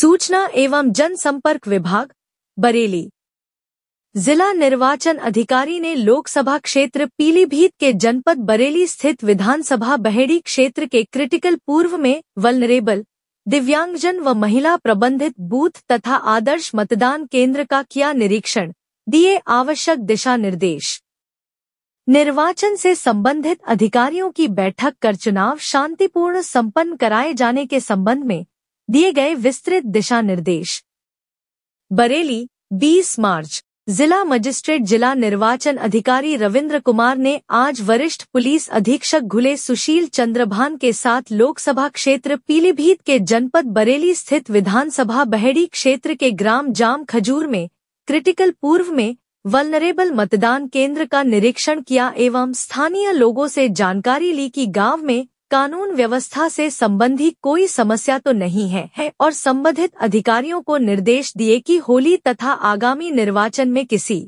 सूचना एवं जनसंपर्क विभाग बरेली जिला निर्वाचन अधिकारी ने लोकसभा क्षेत्र पीलीभीत के जनपद बरेली स्थित विधानसभा बहेड़ी क्षेत्र के क्रिटिकल पूर्व में वलनरेबल दिव्यांगजन व महिला प्रबंधित बूथ तथा आदर्श मतदान केंद्र का किया निरीक्षण दिए आवश्यक दिशा निर्देश निर्वाचन से संबंधित अधिकारियों की बैठक कर चुनाव शांतिपूर्ण संपन्न कराए जाने के संबंध में दिए गए विस्तृत दिशा निर्देश बरेली 20 मार्च जिला मजिस्ट्रेट जिला निर्वाचन अधिकारी रविंद्र कुमार ने आज वरिष्ठ पुलिस अधीक्षक घुले सुशील चंद्रभान के साथ लोकसभा क्षेत्र पीलीभीत के जनपद बरेली स्थित विधानसभा बहेड़ी क्षेत्र के ग्राम जाम खजूर में क्रिटिकल पूर्व में वलनरेबल मतदान केंद्र का निरीक्षण किया एवं स्थानीय लोगों से जानकारी ली कि गांव में कानून व्यवस्था से संबंधी कोई समस्या तो नहीं है, है और संबंधित अधिकारियों को निर्देश दिए कि होली तथा आगामी निर्वाचन में किसी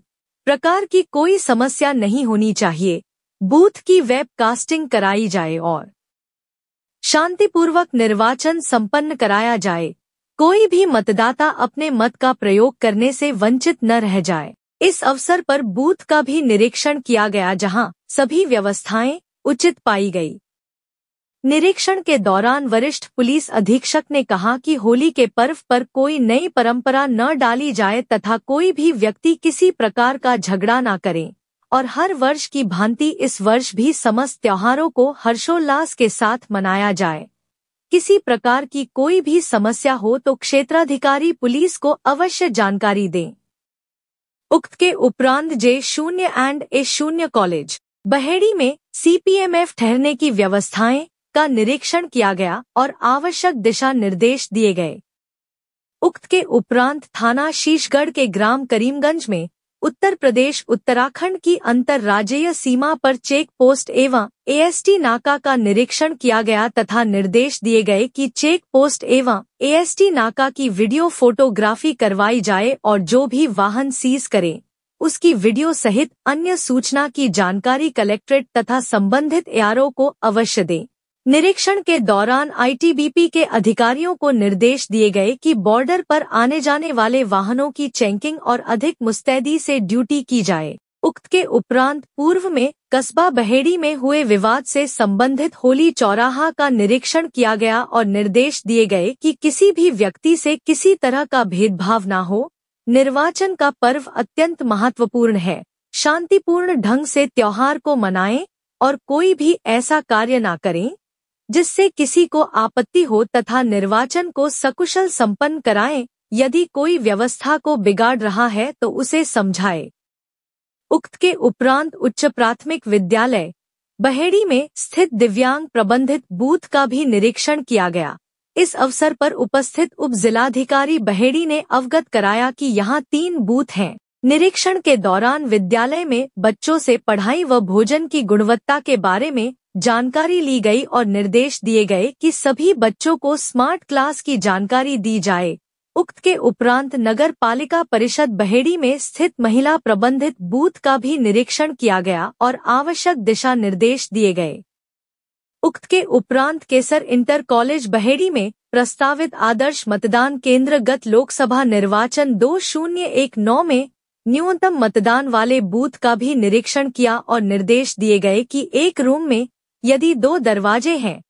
प्रकार की कोई समस्या नहीं होनी चाहिए बूथ की वेबकास्टिंग कराई जाए और शांतिपूर्वक निर्वाचन संपन्न कराया जाए कोई भी मतदाता अपने मत का प्रयोग करने से वंचित न रह जाए इस अवसर पर बूथ का भी निरीक्षण किया गया जहां सभी व्यवस्थाएं उचित पाई गई निरीक्षण के दौरान वरिष्ठ पुलिस अधीक्षक ने कहा कि होली के पर्व पर कोई नई परंपरा न डाली जाए तथा कोई भी व्यक्ति किसी प्रकार का झगड़ा न करें और हर वर्ष की भांति इस वर्ष भी समस्त त्योहारों को हर्षोल्लास के साथ मनाया जाए किसी प्रकार की कोई भी समस्या हो तो क्षेत्राधिकारी पुलिस को अवश्य जानकारी दे उक्त के उपरांत जे शून्य एंड ए शून्य कॉलेज बहेड़ी में सीपीएमएफ ठहरने की व्यवस्थाएं का निरीक्षण किया गया और आवश्यक दिशा निर्देश दिए गए उक्त के उपरांत थाना शीशगढ़ के ग्राम करीमगंज में उत्तर प्रदेश उत्तराखंड की अंतर्राज्यीय सीमा पर चेक पोस्ट एवं एएसटी नाका का निरीक्षण किया गया तथा निर्देश दिए गए कि चेक पोस्ट एवं एएसटी नाका की वीडियो फोटोग्राफी करवाई जाए और जो भी वाहन सीज करें उसकी वीडियो सहित अन्य सूचना की जानकारी कलेक्ट्रेट तथा संबंधित एआरओ को अवश्य दें निरीक्षण के दौरान आईटीबीपी के अधिकारियों को निर्देश दिए गए कि बॉर्डर पर आने जाने वाले वाहनों की चेकिंग और अधिक मुस्तैदी से ड्यूटी की जाए उक्त के उपरांत पूर्व में कस्बा बहेड़ी में हुए विवाद से संबंधित होली चौराहा का निरीक्षण किया गया और निर्देश दिए गए कि किसी भी व्यक्ति से किसी तरह का भेदभाव न हो निर्वाचन का पर्व अत्यंत महत्वपूर्ण है शांतिपूर्ण ढंग से त्योहार को मनाएं और कोई भी ऐसा कार्य न करें जिससे किसी को आपत्ति हो तथा निर्वाचन को सकुशल संपन्न कराएं यदि कोई व्यवस्था को बिगाड़ रहा है तो उसे समझाए उक्त के उपरांत उच्च प्राथमिक विद्यालय बहेड़ी में स्थित दिव्यांग प्रबंधित बूथ का भी निरीक्षण किया गया इस अवसर पर उपस्थित उप जिलाधिकारी बहेड़ी ने अवगत कराया कि यहाँ तीन बूथ हैं निरीक्षण के दौरान विद्यालय में बच्चों से पढ़ाई व भोजन की गुणवत्ता के बारे में जानकारी ली गई और निर्देश दिए गए कि सभी बच्चों को स्मार्ट क्लास की जानकारी दी जाए उक्त के उपरांत नगर पालिका परिषद बहेड़ी में स्थित महिला प्रबंधित बूथ का भी निरीक्षण किया गया और आवश्यक दिशा निर्देश दिए गए उक्त के उपरांत केसर इंटर कॉलेज बहेड़ी में प्रस्तावित आदर्श मतदान केंद्र गत लोकसभा निर्वाचन दो शून्य एक नौ में न्यूनतम मतदान वाले बूथ का भी निरीक्षण किया और निर्देश दिए गए कि एक रूम में यदि दो दरवाजे हैं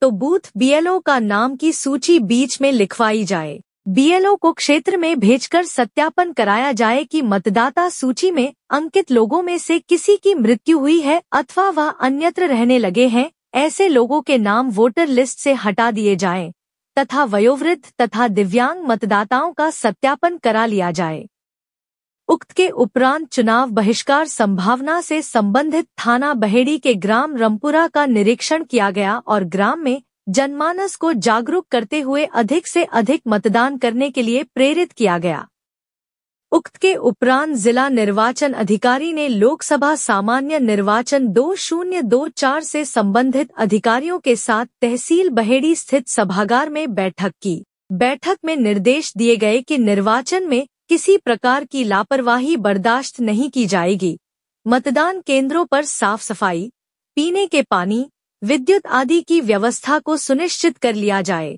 तो बूथ बीएलओ का नाम की सूची बीच में लिखवाई जाए बीएलओ को क्षेत्र में भेजकर सत्यापन कराया जाए कि मतदाता सूची में अंकित लोगों में से किसी की मृत्यु हुई है अथवा वह अन्यत्र रहने लगे हैं ऐसे लोगों के नाम वोटर लिस्ट से हटा दिए जाएं तथा वयोवृद्ध तथा दिव्यांग मतदाताओं का सत्यापन करा लिया जाए उक्त के उपरांत चुनाव बहिष्कार संभावना से संबंधित थाना बहेड़ी के ग्राम रमपुरा का निरीक्षण किया गया और ग्राम में जनमानस को जागरूक करते हुए अधिक से अधिक मतदान करने के लिए प्रेरित किया गया उक्त के उपरांत जिला निर्वाचन अधिकारी ने लोकसभा सामान्य निर्वाचन दो शून्य दो चार से संबंधित अधिकारियों के साथ तहसील बहेड़ी स्थित सभागार में बैठक की बैठक में निर्देश दिए गए कि निर्वाचन में किसी प्रकार की लापरवाही बर्दाश्त नहीं की जाएगी मतदान केंद्रों पर साफ सफाई पीने के पानी विद्युत आदि की व्यवस्था को सुनिश्चित कर लिया जाए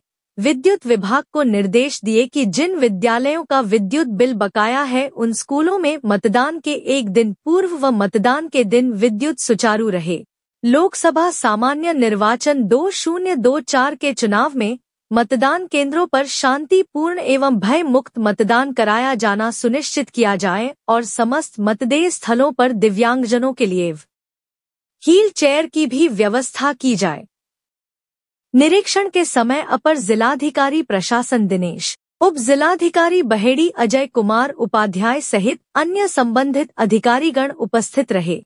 विद्युत विभाग को निर्देश दिए कि जिन विद्यालयों का विद्युत बिल बकाया है उन स्कूलों में मतदान के एक दिन पूर्व व मतदान के दिन विद्युत सुचारू रहे लोकसभा सामान्य निर्वाचन दो शून्य दो चार के चुनाव में मतदान केंद्रों पर शांतिपूर्ण एवं भय मुक्त मतदान कराया जाना सुनिश्चित किया जाए और समस्त मतदेय स्थलों पर दिव्यांगजनों के लिए व्हील चेयर की भी व्यवस्था की जाए निरीक्षण के समय अपर जिलाधिकारी प्रशासन दिनेश उप जिलाधिकारी बहेड़ी अजय कुमार उपाध्याय सहित अन्य संबंधित अधिकारीगण उपस्थित रहे